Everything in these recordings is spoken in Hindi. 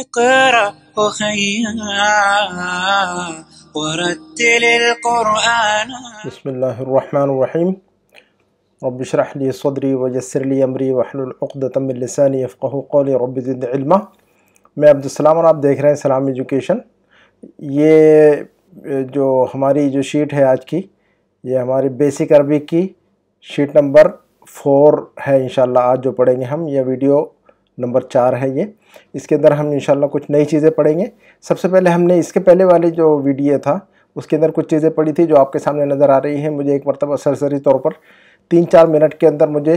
اقرأ أخيا ورتل القرآن بسم الله الرحمن الرحيم رب اشرح لي صدري ويسر لي أمري واحلل عقدة من لساني يفقه قولي رب زد علما मैं अब्दुलसलाम और आप देख रहे हैं सलाम یہ جو ہماری جو شیٹ ہے آج کی یہ ہماری بیسک عربی کی شیٹ نمبر فور ہے انشاءاللہ آج جو پڑھیں گے ہم یہ ویڈیو नंबर चार है ये इसके अंदर हम इंशाल्लाह कुछ नई चीज़ें पढ़ेंगे सबसे पहले हमने इसके पहले वाले जो वीडियो था उसके अंदर कुछ चीज़ें पढ़ी थी जो आपके सामने नज़र आ रही हैं मुझे एक मरतबा सरसरी तौर पर तीन चार मिनट के अंदर मुझे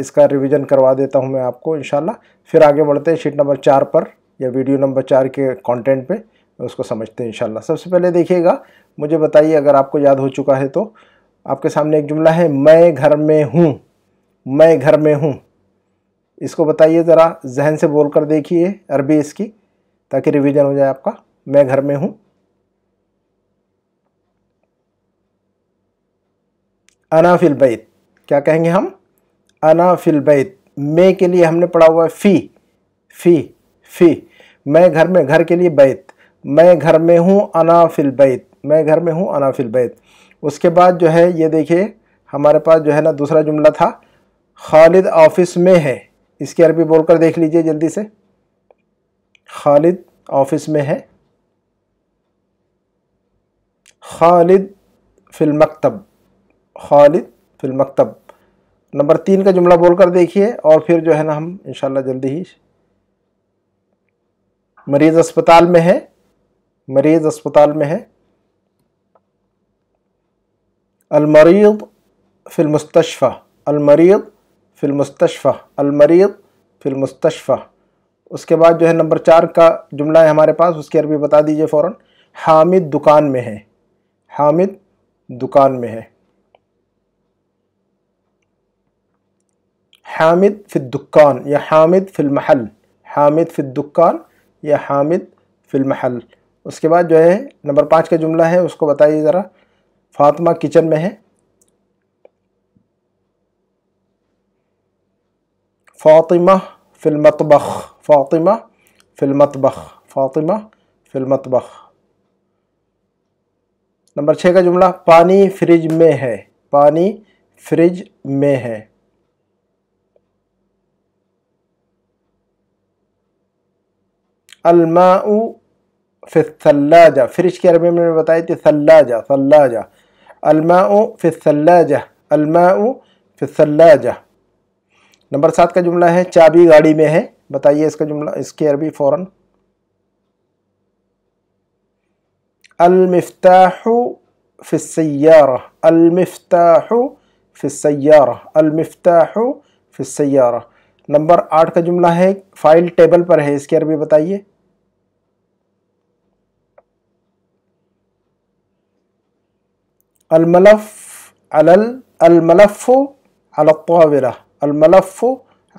इसका रिवीजन करवा देता हूं मैं आपको इन फिर आगे बढ़ते हैं शीट नंबर चार पर या वीडियो नंबर चार के कंटेंट पे उसको समझते हैं इन सबसे पहले देखिएगा मुझे बताइए अगर आपको याद हो चुका है तो आपके सामने एक जुमला है मैं घर में हूँ मैं घर में हूँ इसको बताइए ज़रा जहन से बोल कर देखिए अरबी इसकी ताकि रिवीजन हो जाए आपका मैं घर में हूँ अना फिल बैत क्या कहेंगे हम अना फिल बैत मैं के लिए हमने पढ़ा हुआ है फ़ी फ़ी फ़ी मैं घर में घर के लिए बैत मैं घर में हूँ अना फिल बैत मैं घर में हूँ अना फिल बैत उसके बाद जो है ये देखिए हमारे पास जो है ना दूसरा जुमला था खालिद ऑफिस में है इसकी अरबी बोलकर देख लीजिए जल्दी से खालिद ऑफिस में है खालिद फिल मकतब खालिद फिल मकतब नंबर तीन का जुमला बोलकर देखिए और फिर जो है ना हम इंशाल्लाह जल्दी ही मरीज़ अस्पताल में है मरीज़ अस्पताल में है मरीज फिल मुस्तशफ़ा मरीज फ़िलमुस्तफ़ा अलमरीद फ़िलमुस्तफ़ा उसके बाद जो है नंबर चार का जुमला है हमारे पास उसकी अरबी बता दीजिए फ़ौर हामिद दुकान में है हामिद दुकान में है हामिद फिर दुकान या हामिद फिल महल हामिद फिर दुकान या हामिद फिल महल उसके बाद जो है नंबर पाँच का जुमला है उसको बताइए ज़रा फातमा किचन में है फ़ातिमा फ़िलमतबख फ़ातिमा फ़िलमतबख फ़ातिमा फ़िलमतबख नंबर छः का जुमला पानी फ्रिज में है पानी फ्रिज में है अलमाऊ फिसल्लाजा फ्रिज के अरबी में बताई थी सल्लाजा सल्लाजा अलमाऊ फिसल्लाजा अलमाऊ फिसल्लाजा नंबर सात का जुमला है चाबी गाड़ी में है बताइए इसका जुमला इसकी अरबी फ़ौरन अलमिफ्ताहु फ़िसैारा अलमिफ्ताहु फ़िसैारा अलमिफ्ताहु फ़िसैारा नंबर आठ का जुमला है फाइल टेबल पर है इसकी अरबी बताइए अलमलफ अलल अलमलफ़ अलतावरा अलमलफ़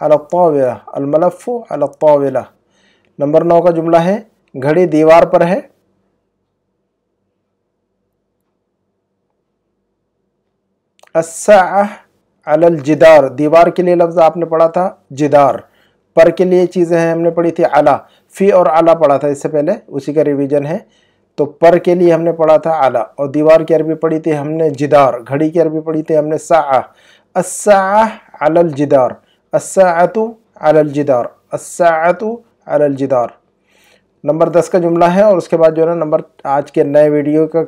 अलतौला अलमलफ़ अलतौला नंबर नौ का जुमला है घड़ी दीवार पर है अल जिदार दीवार के लिए लफ्ज़ आपने पढ़ा था जिदार पर के लिए चीज़ें हैं हमने पढ़ी थी आला फ़ी और आला पढ़ा था इससे पहले उसी का रिवीजन है तो पर के लिए हमने पढ़ा था आला और दीवार की अरबी पढ़ी थी हमने जिदार घड़ी की अरबी पढ़ी थी हमने सा असा अलजिदार असातु अलजिदार असातु अलजिदार नंबर दस का जुमला है और उसके बाद जो है ना नंबर आज के नए वीडियो का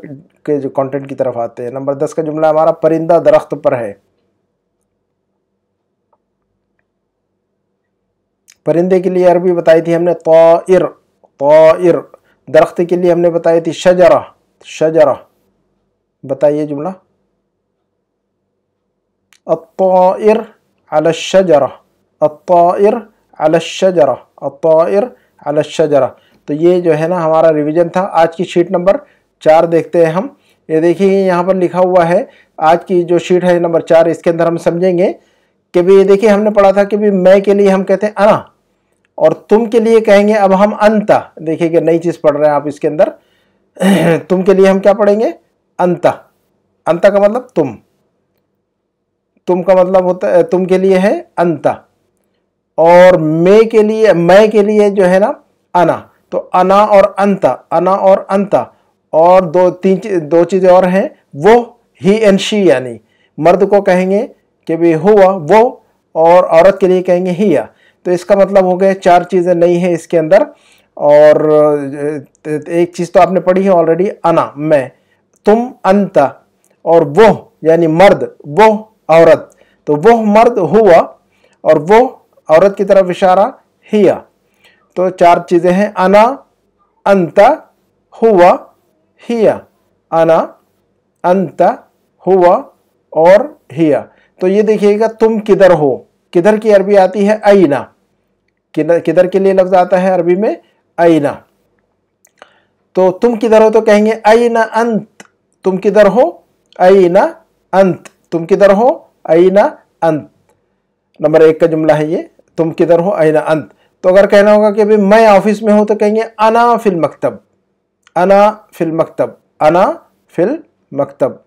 के जो कंटेंट की तरफ आते हैं नंबर दस का जुमला हमारा परिंदा दरख्त पर है परिंदे के लिए अरबी बताई थी हमने तौर तौर दरख्त के लिए हमने बताई थी शजरा शजरा बताइए जुमला अ على الشجرة الطائر على الشجرة الطائر على الشجرة तो ये जो है ना हमारा रिवीजन था आज की शीट नंबर चार देखते हैं हम ये देखिए यहाँ पर लिखा हुआ है आज की जो शीट है नंबर चार इसके अंदर हम समझेंगे कि भी ये देखिए हमने पढ़ा था कि भी मैं के लिए हम कहते हैं अना और तुम के लिए कहेंगे अब हम अंता देखिए कि नई चीज़ पढ़ रहे हैं आप इसके अंदर तुम के लिए हम क्या पढ़ेंगे अंता अंता का मतलब तुम तुम का मतलब होता है तुम के लिए है अंता और मैं के लिए मैं के लिए जो है ना अना तो अना और अंता अना और अंता और दो तीन दो चीज़ें और हैं वो ही एंड शी यानी मर्द को कहेंगे कि भी हुआ वो और औरत के लिए कहेंगे ही या तो इसका मतलब हो गया चार चीज़ें नहीं है इसके अंदर और एक चीज़ तो आपने पढ़ी है ऑलरेडी अना मैं तुम अंता और वो यानी मर्द वो औरत तो वह मर्द हुआ और वो औरत की तरफ इशारा हिया तो चार चीज़ें हैं अना अंत हुआ हिया अना अंत हुआ और हिया तो ये देखिएगा तुम किधर हो किधर की अरबी आती है आईना किधर के लिए लफ्ज़ आता है अरबी में आईना तो तुम किधर हो तो कहेंगे आईना अंत तुम किधर हो आईना अंत तुम किधर हो आईना अंत नंबर एक का जुमला है ये तुम किधर हो आईना अंत तो अगर कहना होगा कि भाई मैं ऑफिस में हूँ तो कहेंगे अना फिल मकतब अना फिल मकतब अना फिल मकतब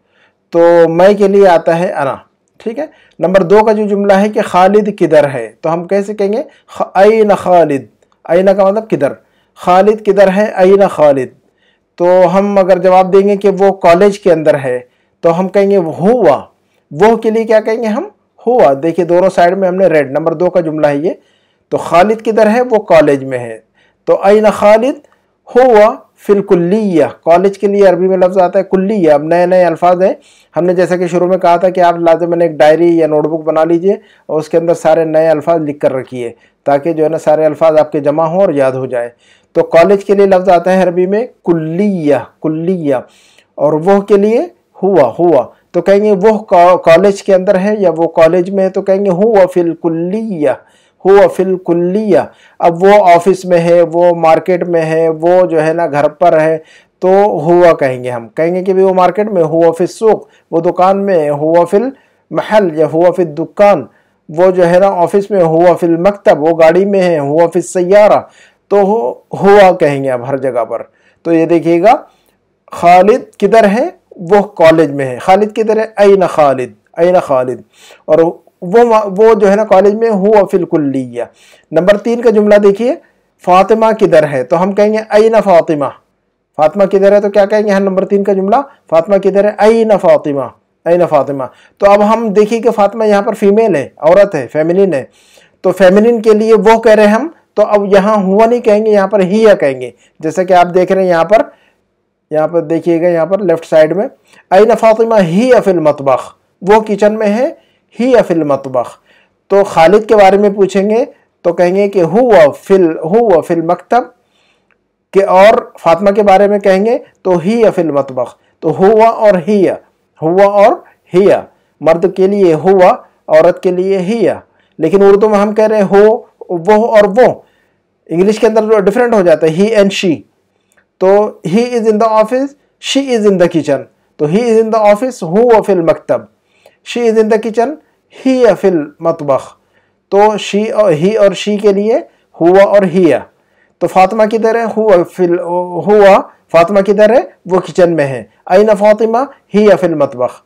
तो मैं के लिए आता है अना ठीक है नंबर दो का जो जुमला है कि खालिद किधर है तो हम कैसे कहेंगे आईना खालिद आईना का मतलब किधर खालिद किधर है आईना खालिद तो हम अगर जवाब देंगे कि वो कॉलेज के अंदर है तो हम कहेंगे हुआ वो के लिए क्या कहेंगे हम हुआ देखिए दोनों साइड में हमने रेड नंबर दो का जुमला है ये तो खालिद किधर है वो कॉलेज में है तो आइना खालिद हुआ कुल्लिया कॉलेज के लिए अरबी में लफ्ज़ आता है कुल्लिया अब नए नए अल्फाज हैं हमने जैसा कि शुरू में कहा था कि आप लाजमन एक डायरी या नोटबुक बना लीजिए और उसके अंदर सारे नए अल्फाज लिख कर रखिए ताकि जो है ना सारे अल्फाज आपके जमा हों और याद हो जाए तो कॉलेज के लिए लफ्ज़ आता है अरबी में कुल्लिया कुल्लिया और वह के लिए हुआ हुआ तो कहेंगे वह कॉलेज के अंदर है या वो कॉलेज में है तो कहेंगे हो वफिल कुल्लिया हो फिल कुल्लिया अब वो ऑफिस में है वो मार्केट में है वो जो है ना घर पर है तो हुआ कहेंगे हम कहेंगे कि भाई वो मार्केट में हुआ फिल सूख वो दुकान में हो फिल महल या हुआ फिल दुकान वो जो है ना ऑफिस में हुआ फिल मकतब वो गाड़ी में है हुआ फिल सैारा तो हुआ कहेंगे अब हर जगह पर तो ये देखिएगा खालिद किधर है वो कॉलेज में है खालिद की तरह न खालिद न खालिद और वो वो जो है ना कॉलेज में हुआ फिलकुल्लिया नंबर तीन का जुमला देखिए फातिमा किधर है तो हम कहेंगे न फातिमा फातिमा किधर है तो क्या कहेंगे यहाँ नंबर तीन का जुमला फातिमा किधर है न फातिमा न फातिमा तो अब हम देखिए कि फातिमा यहाँ पर फीमेल है औरत है फैमिलिन है तो फैमिलिन के लिए वो कह रहे हैं हम तो अब यहाँ हुआ नहीं कहेंगे यहाँ पर ही या कहेंगे जैसे कि आप देख रहे हैं यहाँ पर यहाँ पर देखिएगा यहाँ पर लेफ्ट साइड में आइन फातिमा ही अफिल मतबख वो किचन में है ही अफिल मतबख तो खालिद के बारे में पूछेंगे तो कहेंगे कि हु फिल हु फिल मकतब के और फातिमा के बारे में कहेंगे तो ही अफिल मतबख तो हुआ और हिया हुआ और हिया मर्द के लिए हुआ औरत के लिए हिया लेकिन उर्दू में हम कह रहे हैं हो वो और वो इंग्लिश के अंदर डिफरेंट हो जाता है ही एंड शी तो he is in the office she is in the kitchen तो he is in the office हु अफिल मकतब she is in the kitchen ही अफिल मतबख तो शी और ही और शी के लिए हुआ और है. तो फातिमा किधर है हुआ फिल हुआ फातिमा किधर है वो किचन में है आई न फातिमा ही अफिल मतबख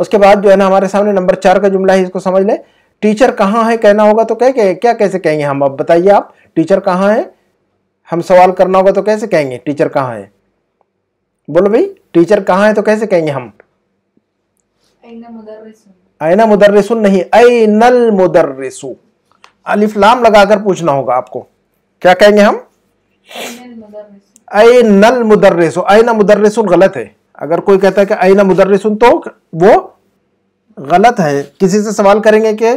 उसके बाद जो है ना हमारे सामने नंबर चार का जुमला है इसको समझ लें टीचर कहाँ है कहना होगा तो कह के क्या कैसे कहेंगे हम अब बताइए आप टीचर कहाँ है हम सवाल करना होगा तो कैसे कहेंगे टीचर कहाँ है बोलो भाई टीचर कहाँ है तो कैसे कहेंगे हम आयना मुदर्रिसुन नहीं ऐनल मुदर्रिसु अलिफ लाम लगाकर पूछना होगा आपको क्या कहेंगे हम नल मुदर्रिसु ऐना मुदर्रिसुन गलत है अगर कोई कहता है कि ऐना मुदर्रिसुन तो वो गलत है किसी से सवाल करेंगे कि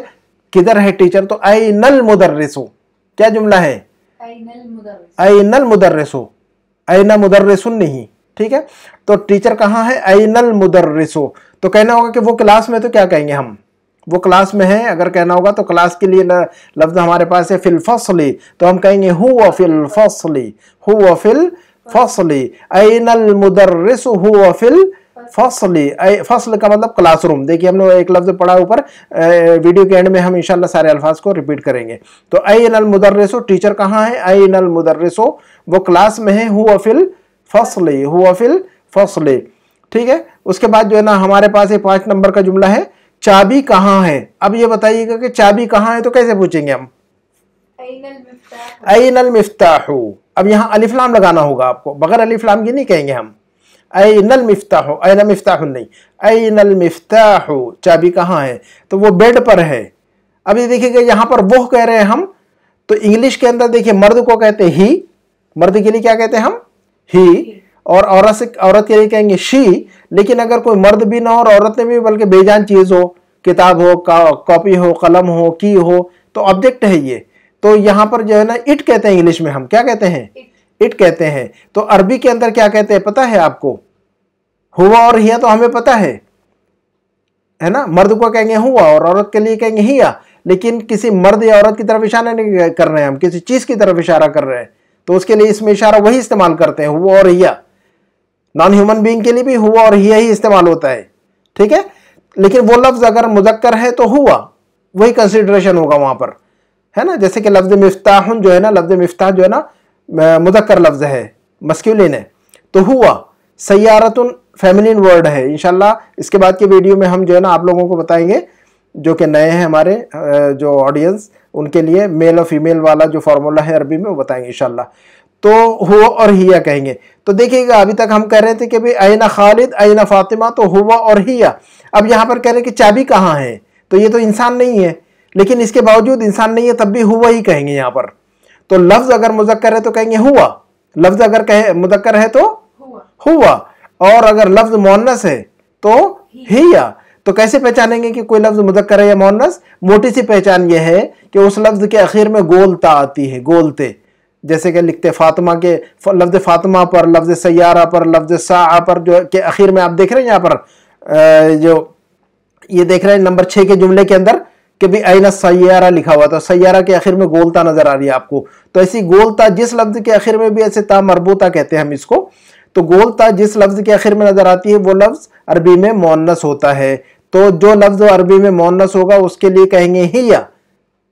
किधर है टीचर तो नल मुदर्रिसु क्या जुमला है ऐनल मुदर्रसो ऐना मुदर्रसुन नहीं ठीक है तो टीचर कहाँ है ऐनल मुदर्रसो तो कहना होगा कि वो क्लास में तो क्या कहेंगे हम वो क्लास में है अगर कहना होगा तो क्लास के लिए लफ्ज हमारे पास है फिलफसली तो हम कहेंगे हु व फिलफसली हु व फिल फसली ऐनल मुदर्रस हु व फिल फसली फसल का मतलब क्लासरूम देखिए हमने एक लफ्ज़ पढ़ा ऊपर वीडियो के एंड में हम इंशाल्लाह सारे अल्फाज को रिपीट करेंगे तो आई अल मुदर्रेसो टीचर कहाँ है आई अल मुदर्रेसो वो क्लास में है हु अफिल फसली हु अफिल फसली ठीक है उसके बाद जो है ना हमारे पास ये पाँच नंबर का जुमला है चाबी कहाँ है अब ये बताइएगा कि चाबी कहाँ है तो कैसे पूछेंगे हम अनल मिफ्ताह अब यहाँ अलिफ्लाम लगाना होगा आपको बगैर अलिफ्लाम की नहीं कहेंगे हम अनल मिफ्ताह अन मिफ्ताह नहीं अनल हो चाबी कहाँ है तो वो बेड पर है अभी देखिएगा यहाँ पर वो कह रहे हैं हम तो इंग्लिश के अंदर देखिए मर्द को कहते ही मर्द के लिए क्या कहते हैं हम ही और औरत से औरत के लिए कहेंगे शी लेकिन अगर कोई मर्द भी ना हो और औरत ने भी बल्कि बेजान चीज़ हो किताब हो कॉपी हो कलम हो की हो तो ऑब्जेक्ट है ये तो यहाँ पर जो है ना इट कहते हैं इंग्लिश में हम क्या कहते हैं इट कहते हैं तो अरबी के अंदर क्या कहते हैं पता है आपको हुआ और हिया तो हमें पता है है ना मर्द को कहेंगे हुआ और औरत के लिए कहेंगे हिया लेकिन किसी मर्द या औरत की तरफ इशारा नहीं कर रहे हैं हम किसी चीज़ की तरफ इशारा कर रहे हैं तो उसके लिए इसमें इशारा वही इस्तेमाल करते हैं हुआ और हिया नॉन ह्यूमन बींग के लिए भी हुआ और हिया ही इस्तेमाल होता है ठीक है लेकिन वो लफ्ज़ अगर मुजक्कर है तो हुआ वही कंसिडरेशन होगा वहां पर है ना जैसे कि लफ्ज़ मिफ्ताह जो है ना लफ्ज़ मिफ्ताह जो है ना मुजक्कर लफ्ज़ है मस्क्यूलिन है तो हुआ सयारतन फेमिनिन वर्ड है इनशाला इसके बाद के वीडियो में हम जो है ना आप लोगों को बताएंगे जो कि नए हैं हमारे जो ऑडियंस उनके लिए मेल और फीमेल वाला जो फार्मूला है अरबी में वो बताएंगे इनशाला तो हुआ और हिया कहेंगे तो देखिएगा अभी तक हम कह रहे थे कि भाई आयना खालिद आयना फातिमा तो हुआ और हिया अब यहाँ पर कह रहे कि चाबी कहाँ है तो ये तो इंसान नहीं है लेकिन इसके बावजूद इंसान नहीं है तब भी हुआ ही कहेंगे यहाँ पर तो लफ्ज अगर मुजक्कर है तो कहेंगे हुआ लफ्ज अगर कहे मुजक्कर है तो हुआ, हुआ। और अगर लफ्ज मोनस है तो या तो कैसे पहचानेंगे कि कोई लफ्ज मुजक्कर है या मोनस मोटी सी पहचान यह है कि उस लफ्ज के अखीर में गोलता आती है गोलते जैसे कि लिखते फातिमा के लफ्ज फातिमा पर लफ्ज सयारा पर लफ्ज सा पर जो के अखीर में आप देख रहे हैं यहाँ पर जो ये देख रहे हैं नंबर छः के जुमले के अंदर कि भाई आइना सैारा लिखा हुआ था सैारा के आखिर में गोलता नजर आ रही है आपको तो ऐसी गोलता जिस लफ्ज के आखिर में भी ऐसे ता मरबूता कहते हैं हम इसको तो गोलता जिस लफ्ज के आखिर में नजर आती है वो लफ्ज अरबी में मोनस होता है तो जो लफ्ज अरबी में मोनस होगा उसके लिए कहेंगे ही या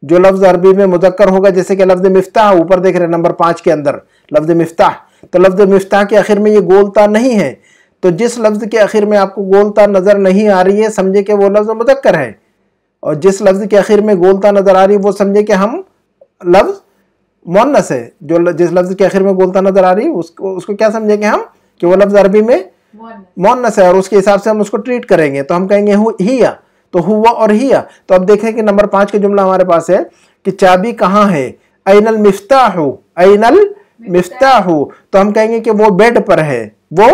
जो लफ्ज अरबी में मुजक्कर होगा जैसे कि लफ्ज मिफ्ताह ऊपर देख रहे हैं नंबर पांच के अंदर लफ्ज मिफ्ताह तो लफ्ज मिफ्ताह के आखिर में ये गोलता नहीं है तो जिस लफ्ज के आखिर में आपको गोलता नजर नहीं आ रही है समझे कि वो लफ्ज मुजक्कर है और जिस लफ्ज़ के आखिर में गोलता नज़र आ रही है वो समझे कि हम लफ्ज़ मोनस है जो जिस लफ्ज़ के आखिर में गोलता नज़र आ रही है उसको उसको क्या समझे कि हम कि वो लफ्ज़ अरबी में मोनस है और उसके हिसाब से हम उसको ट्रीट करेंगे तो हम कहेंगे हु हिया तो हुआ और हिया तो अब देखें कि नंबर पांच का जुमला हमारे पास है कि चाबी कहाँ है ऐनल मिफ्ता हो ऐनल मिफ्ता हो तो हम कहेंगे कि वो बेड पर है वो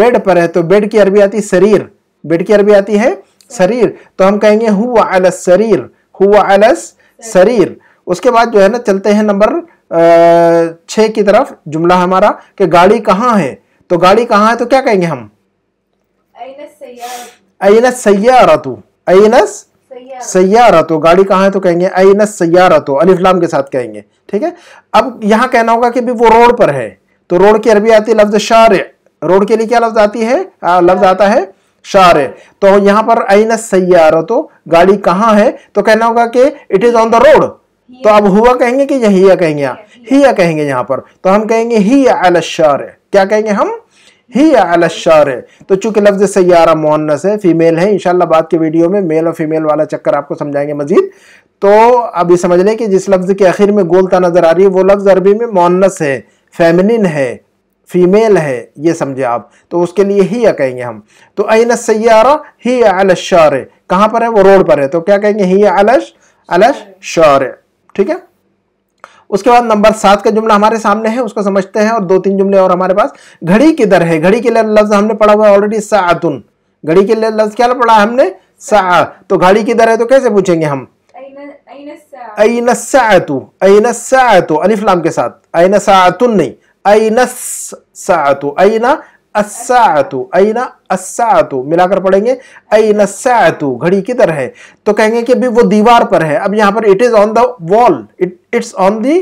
बेड पर है तो बेड की अरबी आती शरीर बेड की अरबी आती है शरीर तो हम कहेंगे हुआ अलस शरीर हुआ अलस शरीर उसके बाद जो है ना चलते हैं नंबर छः की तरफ जुमला हमारा कि गाड़ी कहाँ है तो गाड़ी कहाँ है तो क्या कहेंगे हम अनस सैया रतु अनस सैया रतो गाड़ी कहाँ है तो कहेंगे अनस सैया रतो अलिफ्लाम के साथ कहेंगे ठीक है अब यहाँ कहना होगा कि भी वो रोड पर है तो रोड की अरबी आती है लफ्ज शार रोड के लिए क्या लफ्ज आती है लफ्ज आता है शार है तो यहाँ पर आईन सैयारा तो गाड़ी कहाँ है तो कहना होगा कि it is on the road तो अब हुआ कहेंगे कि हिया कहेंगे ही या कहेंगे यहाँ पर तो हम कहेंगे ही अल है क्या कहेंगे हम ही शार है तो चूंकि लफ्ज सैारा मोहनस है फीमेल है इनशाला बाद के वीडियो में मेल और फीमेल वाला चक्कर आपको समझाएंगे मजीद तो अभी समझ लें कि जिस लफ्ज़ के आखिर में गोलता नजर आ रही है वो लफ्ज़ अरबी में मोहनस है फैमिलिन है फीमेल है ये समझे आप तो उसके लिए ही या कहेंगे हम तो अन सारा ही अलशार कहाँ पर है वो रोड पर है तो क्या कहेंगे ही अलश अलश शौर ठीक है उसके बाद नंबर सात का जुमला हमारे सामने है उसको समझते हैं और दो तीन जुमले और हमारे पास घड़ी किधर है घड़ी के लिए लफ्ज हमने पढ़ा हुआ है ऑलरेडी सातुन घड़ी के लिए लफ्ज क्या पढ़ा है हमने सा तो घड़ी किधर है तो कैसे पूछेंगे हम अनसातु अनसातु अलिफ्लाम के साथ अनसातुन नहीं अन सातु अन असातु अन असातु मिलाकर पढ़ेंगे अन सातु घड़ी किधर है तो कहेंगे कि अभी वो दीवार पर है अब यहां पर it is on the wall it it's on the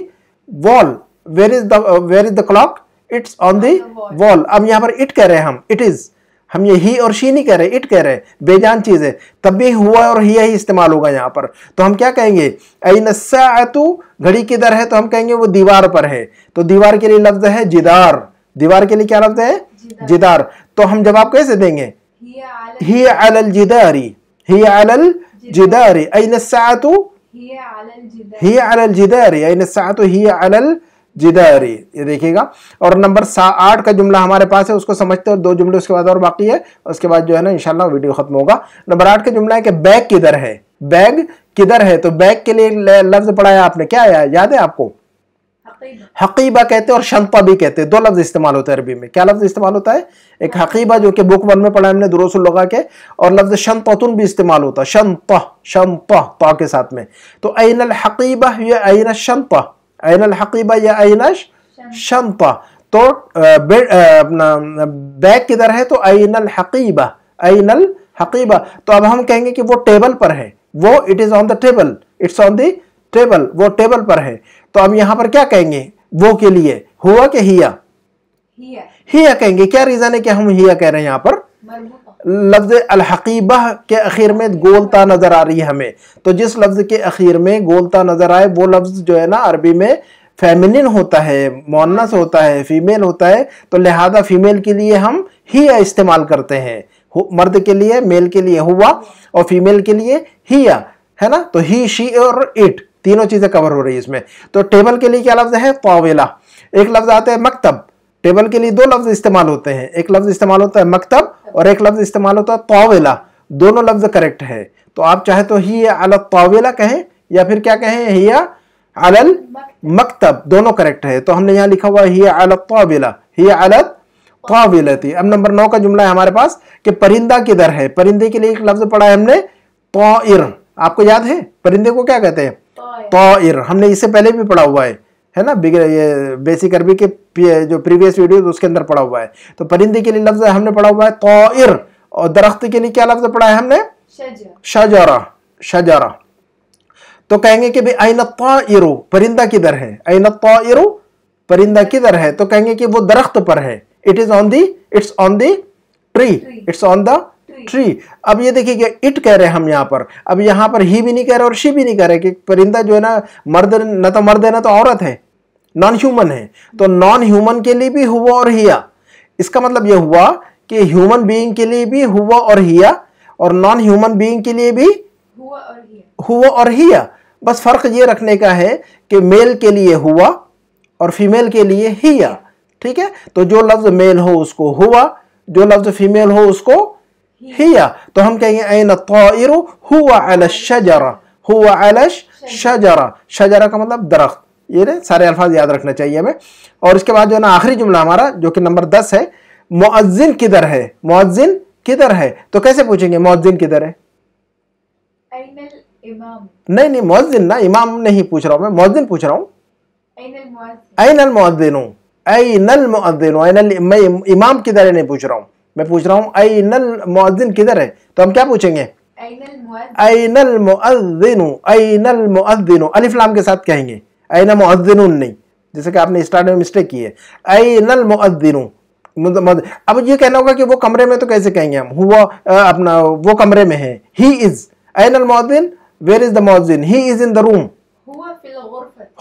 wall where is the where is the clock it's on the wall अब यहां पर इट कह रहे हैं हम इट इज़ हम ये ही और शी नहीं कह रहे इट कह रहे बेजान चीज़ है तब भी हुआ और ही ही इस्तेमाल होगा यहाँ पर तो हम क्या कहेंगे अनसातु घड़ी किधर है तो हम कहेंगे वो दीवार पर है तो दीवार के लिए लफ्ज है जिदार दीवार के लिए क्या लफ्ज है जिदार।, तो हम जवाब कैसे देंगे ही अल जिदारी ही अल जिदारी अनसातु ही अल जिदारी अनसातु ही अल जिदरी ये देखिएगा और नंबर आठ का जुमला हमारे पास है उसको समझते हो दो जुमले उसके बाद और बाकी है उसके बाद जो है ना इनशाला वीडियो खत्म होगा नंबर आठ का जुमला है कि बैग किधर है बैग किधर है तो बैग के लिए लफ्ज पढ़ाया आपने क्या आया याद है आपको हकीबा कहते हैं और शंता भी कहते हैं दो लफ्ज इस्तेमाल होते हैं अरबी में क्या लफ्ज इस्तेमाल होता है एक हकीबा जो कि बुक वन में पढ़ा हमने दुरुसुल लगा के और लफ्ज शंतुन भी इस्तेमाल होता है शंता शंता के साथ में तो अन हकीबा या अन शंता ऐनल हकीबा या ऐनश शंता तो अपना बैग किधर है तो ऐनल हकीबा ऐनल हकीबा तो अब हम कहेंगे कि वो टेबल पर है वो it is on the table it's on the table वो टेबल पर है तो अब यहाँ पर क्या कहेंगे वो के लिए हुआ के हिया हिया कहेंगे क्या रीज़न है कि हम हिया कह रहे हैं यहाँ पर लफ्ज़ अलहकीबा के अखीर में गोलता नज़र आ रही है हमें तो जिस लफ्ज़ के अखीर में गोलता नज़र आए वो लफ्ज़ जो है ना अरबी में फेमिनिन होता है मोनस होता है फीमेल होता है तो लिहाजा फीमेल के लिए हम ही इस्तेमाल करते हैं मर्द के लिए मेल के लिए हुआ और फीमेल के लिए या, है ना तो ही शी और इट तीनों चीज़ें कवर हो रही है इसमें तो टेबल के लिए क्या लफ्ज़ है पावेला एक लफ्ज़ आता है मकतब टेबल के लिए दो लफ्ज इस्तेमाल होते हैं एक लफ्ज इस्तेमाल होता है मकतब और एक लफ्ज इस्तेमाल होता है तोवेला दोनों लफ्ज करेक्ट है तो आप चाहे तो ही अल तोवेला कहें या फिर क्या कहें हिया अल मकतब दोनों करेक्ट है तो हमने यहाँ लिखा हुआ ही अल तोवेला ही तोवेला थी अब नंबर नौ का जुमला है हमारे पास कि परिंदा किधर है परिंदे के लिए एक लफ्ज पढ़ा है हमने तो आपको याद है परिंदे को क्या कहते हैं तो हमने इससे पहले भी पढ़ा हुआ है है ना बिग ये बेसिक अरबी के जो प्रीवियस वीडियो उसके अंदर पढ़ा हुआ है तो परिंदे के लिए लफ्ज हमने पढ़ा हुआ है तोर और दरख्त के लिए क्या लफ्ज पढ़ा है हमने शजारा शजारा तो कहेंगे कि भाई आइन तोरो परिंदा किधर है आइन तोरो परिंदा किधर है तो कहेंगे कि वो दरख्त पर है it is on the it's on the tree it's on the tree अब ये देखिए कि इट कह रहे हैं हम यहाँ पर अब यहाँ पर ही भी नहीं कह रहे और शी भी नहीं कह रहे कि परिंदा जो है ना मर्द न तो मर्द है ना तो औरत है नॉन ह्यूमन है तो नॉन ह्यूमन के लिए भी हुआ और हिया इसका मतलब यह हुआ कि ह्यूमन बीइंग के लिए भी हुआ और हिया और नॉन ह्यूमन बीइंग के लिए भी हुआ और हिया हुआ और बस फर्क ये रखने का है कि मेल के लिए हुआ और फीमेल के लिए हिया ठीक है तो जो लफ्ज मेल हो उसको हुआ जो लफ्ज फीमेल हो उसको हिया तो हम कहेंगे ऐन तोर हुआ अलश शजरा हुआ अलश शजरा शजरा का मतलब दरख्त ये ना सारे अल्फाज याद रखना चाहिए हमें और उसके बाद जो है ना आखिरी जुमला हमारा जो कि नंबर दस है मुआजिन किधर है मुआजिन किधर है तो कैसे पूछेंगे मुआजिन किधर है नहीं नहीं मुआजिन ना इमाम नहीं पूछ रहा हूँ मैं मुआजिन पूछ रहा हूँ अनल मुआजिन अनल मुआजिन अनल मैं इमाम किधर है नहीं पूछ रहा हूँ मैं पूछ रहा हूँ अनल मुआजिन किधर है तो हम क्या पूछेंगे अनल मुआजिन अनल मुआजिन अलिफ्लाम के साथ कहेंगे ऐन मुअद्दिन नहीं जैसे कि आपने स्टार्ट में मिस्टेक की है ऐनल मुअद्दिन अब ये कहना होगा कि वो कमरे में तो कैसे कहेंगे हम हुआ अपना वो कमरे में है ही इज ऐनल मुअद्दिन वेयर इज द मुअद्दिन he is in the room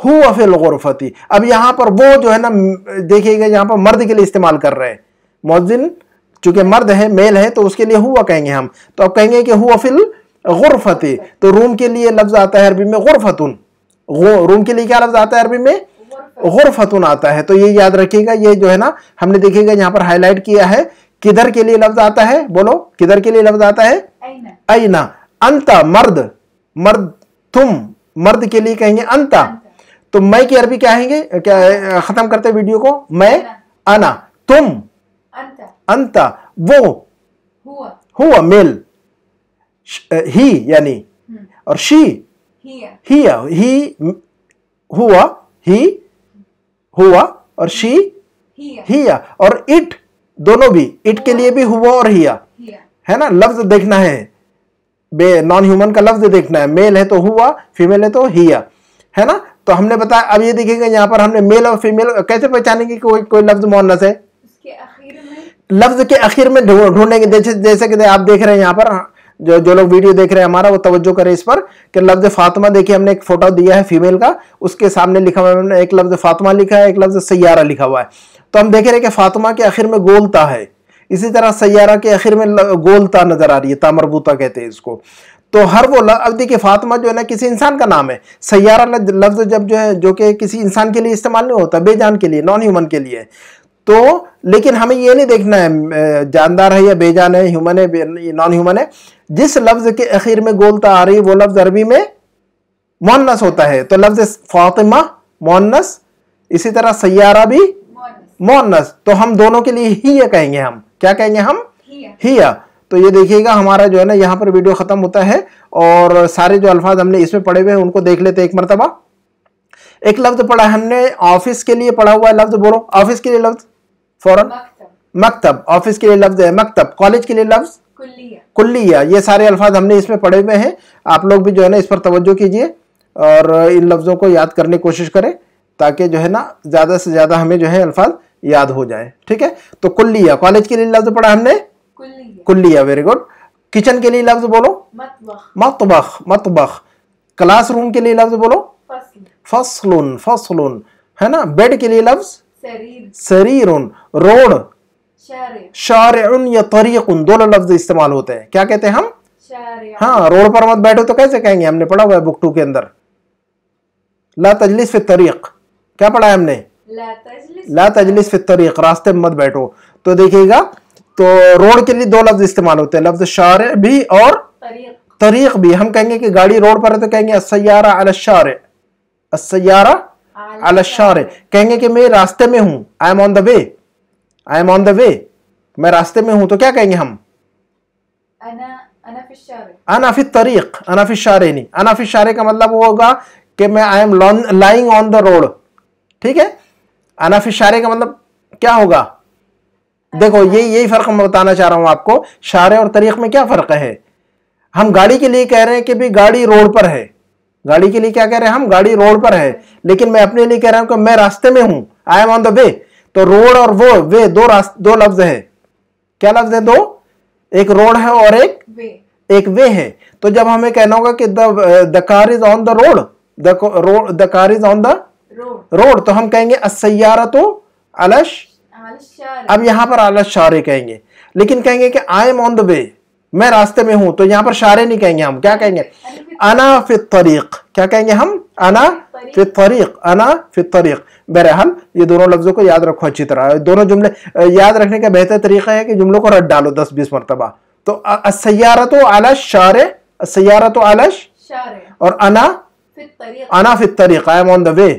हुआ फिल गुरफती अब यहाँ पर वो जो है ना देखिएगा यहाँ पर मर्द के लिए इस्तेमाल कर रहे हैं मुअद्दिन चूंकि मर्द है मेल है तो उसके लिए हुआ कहेंगे हम तो अब कहेंगे कि हुआ फिल गुरफती तो रूम के लिए लफ्ज आता है अरबी में गुरफतुन रूम के लिए क्या लफ्ज आता है अरबी में गुरफतुन आता है तो ये याद रखिएगा ये जो है ना हमने देखिएगा यहाँ पर हाईलाइट किया है किधर के लिए लफ्ज आता है बोलो किधर के लिए लफ्ज आता है अना अंत मर्द मर्द तुम मर्द के लिए कहेंगे अंत तो मैं की अरबी क्या कहेंगे क्या खत्म करते वीडियो को मैं अना तुम अंत वो हुआ हुआ मेल ही यानी हम्म। और शी here. Here. He हुआ he हुआ और she here. और it दोनों भी it के लिए भी हुआ और here. here. है ना लफ्ज देखना है नॉन ह्यूमन का लफ्ज देखना है मेल है तो हुआ फीमेल है तो हिया है ना तो हमने बताया अब ये देखेंगे यहाँ पर हमने मेल और फीमेल कैसे पहचानेंगे कोई कोई लफ्ज मोहनस है लफ्ज के आखिर में ढूंढेंगे जैसे जैसे कि आप देख रहे हैं यहाँ पर जो जो लोग वीडियो देख रहे हैं हमारा वो तवज्जो करें इस पर कि लफ्ज फातिमा देखिए हमने एक फोटो दिया है फीमेल का उसके सामने लिखा हुआ है हमने एक लफ्ज फातिमा लिखा है एक लफ्ज सैारा लिखा हुआ है तो हम देख रहे हैं कि फातिमा के आखिर में गोलता है इसी तरह सैारा के आखिर में गोलता नजर आ रही है तामरबूता कहते हैं इसको तो हर वो अब देखिए फातिमा जो है ना किसी इंसान का नाम है सैारा लफ्ज़ जब जो है जो कि किसी इंसान के लिए इस्तेमाल नहीं होता बेजान के लिए नॉन ह्यूमन के लिए तो लेकिन हमें ये नहीं देखना है जानदार है या बेजान है ह्यूमन है नॉन ह्यूमन है जिस लफ्ज के अखीर में गोलता आ रही वो लफ्ज अरबी में मोनस होता है तो लफ्ज फातिमा मोनस इसी तरह सयारा भी मोनस तो हम दोनों के लिए ही कहेंगे हम क्या कहेंगे हम ही तो ये देखिएगा हमारा जो है ना यहाँ पर वीडियो ख़त्म होता है और सारे जो अल्फाज हमने इसमें पढ़े हुए हैं उनको देख लेते एक मरतबा एक लफ्ज़ पढ़ा हमने ऑफिस के लिए पढ़ा हुआ है लफ्ज़ बोलो ऑफिस के लिए लफ्ज़ फ़ौरन मकतब ऑफिस के लिए लफ्ज़ है मकतब कॉलेज के लिए लफ्ज़ कुल्लिया कुल्लिया ये सारे अल्फाज हमने इसमें पढ़े हुए हैं आप लोग भी जो है ना इस पर तवज्जो कीजिए और इन लफ्ज़ों को याद करने की कोशिश करें ताकि जो है ना ज़्यादा से ज़्यादा हमें जो है अल्फाज याद हो जाए ठीक है तो कुल्लिया कॉलेज के लिए लफ्ज़ पढ़ा हमने कुल्लिया वेरी गुड किचन के लिए लफ्ज़ बोलो मतबख मतबख रूम के लिए लफ्ज़ बोलो फसलून फसलून है ना बेड के लिए लफ्ज़ शरीर रोड शार या तरीकुन दोनों लफ्ज इस्तेमाल होते हैं क्या कहते हैं हम हाँ रोड पर मत बैठो तो कैसे कहेंगे हमने पढ़ा हुआ है बुक टू के अंदर ला तजलिस फिर तरीक क्या पढ़ा है हमने ला तजलिस फिर तरीक रास्ते में मत बैठो तो देखिएगा तो रोड के लिए दो लफ्ज इस्तेमाल होते हैं लफ्ज शार भी और तरीक भी हम कहेंगे कि गाड़ी रोड पर है तो कहेंगे असैारा अलशार असैारा अलशार कहेंगे कि मैं रास्ते में हूँ I am on the way I am on the way मैं रास्ते में हूं तो क्या कहेंगे हम अनाफि तरीक अनाफि शारे नहीं अनाफित शारे का मतलब वो होगा कि मैं I am lying on the road ठीक है अनाफि शारे का मतलब क्या होगा देखो यही यही फर्क मैं बताना चाह रहा हूं आपको शारे और तरीक में क्या फर्क है हम गाड़ी के लिए कह रहे हैं कि भी गाड़ी रोड पर है गाड़ी के लिए क्या कह रहे हैं हम गाड़ी रोड पर है लेकिन मैं अपने लिए कह रहा हूं कि मैं रास्ते में हूं I am on the way तो रोड और वो वे दो दो लफ्ज है क्या लफ्ज है दो एक रोड है और एक वे एक वे है तो जब हमें कहना होगा कि the car is on the road the road the car is on the road तो हम कहेंगे असैयारा तो अलश अब यहां पर अलश शारे कहेंगे लेकिन कहेंगे कि I am on the way मैं रास्ते में हूं तो यहां पर शारे नहीं कहेंगे हम क्या कहेंगे अना फित तरीक क्या कहेंगे हम अना फित तरीक अना फित तरीक बहरहाल ये दोनों लफ्ज़ों को याद रखो अच्छी तरह दोनों जुमले याद रखने का बेहतर तरीका है कि जुमलों को रट डालो दस बीस मरतबा तो सैारत आलश शार असैारत आलश और अना अना फित तरीक I am on the way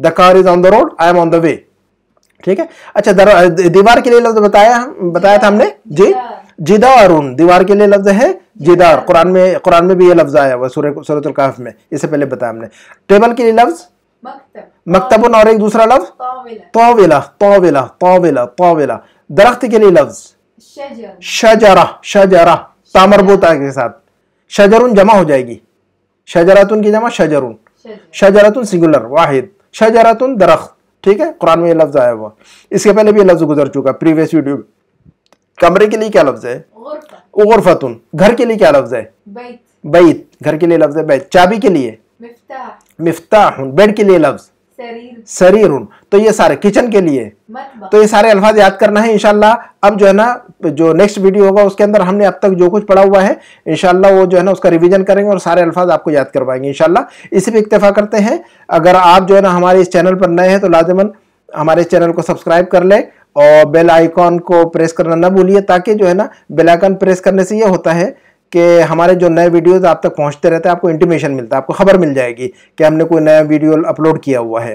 the car is on the road I am on the way ठीक है अच्छा दीवार के लिए लफ्ज बताया बताया था हमने जी अरुण दीवार के लिए लफ्ज है जिदार कुरान में कुरान में भी ये लफ्ज आया हुआ सूरत काफ में इससे पहले बताया हमने टेबल के लिए लफ्ज़ मकतबन और एक दूसरा लफ्ज तोवेला तोवेला तोवेला तोवेला दरख्त के लिए लफ्ज शजरा शजरा तामरबोता के साथ शजरुन जमा हो जाएगी शजरातुन की जमा शजरुन शजरातुन सिंगुलर वाहिद शजरातुन दरख्त ठीक है कुरान में ये लफ्ज आया हुआ इसके पहले भी ये लफ्ज गुजर चुका प्रीवियस वीडियो कमरे के लिए क्या लफ्ज है ओरफतुन घर के लिए क्या लफ्ज है बैत घर के लिए लफ्ज है बैत चाबी के लिए मिफ्ताह बेड के लिए लफ्ज शरीर तो ये सारे किचन के लिए तो ये सारे अल्फाज याद करना है इनशाला अब जो है ना जो नेक्स्ट वीडियो होगा उसके अंदर हमने अब तक जो कुछ पढ़ा हुआ है इनशाला वो जो है ना उसका रिवीजन करेंगे और सारे अल्फाज आपको याद करवाएंगे इनशाला इसी पे इतफा करते हैं अगर आप जो है ना हमारे इस चैनल पर नए हैं तो लाजमन हमारे चैनल को सब्सक्राइब कर ले और बेल आइकॉन को प्रेस करना ना भूलिए ताकि जो है ना बेल आइकन प्रेस करने से ये होता है कि हमारे जो नए वीडियोज़ आप तक पहुँचते रहते हैं आपको इंटीमेशन मिलता है आपको खबर मिल जाएगी कि हमने कोई नया वीडियो अपलोड किया हुआ है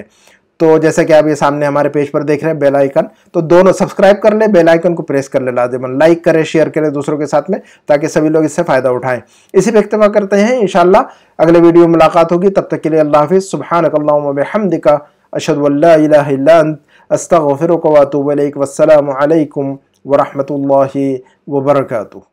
तो जैसे कि आप ये सामने हमारे पेज पर देख रहे हैं बेल आइकन तो दोनों सब्सक्राइब कर ले बेल आइकन को प्रेस कर ले लाजमन लाइक करें शेयर करें दूसरों के साथ में ताकि सभी लोग इससे फ़ायदा उठाएं इसी पर इतवा करते हैं इन अगले वीडियो में मुलाकात होगी तब तक के लिए अल्लाह हाफि सुबहानकल्ल हमदिका अशद अस्तफ़िर वातूबल वसलम वरहमल वबरकू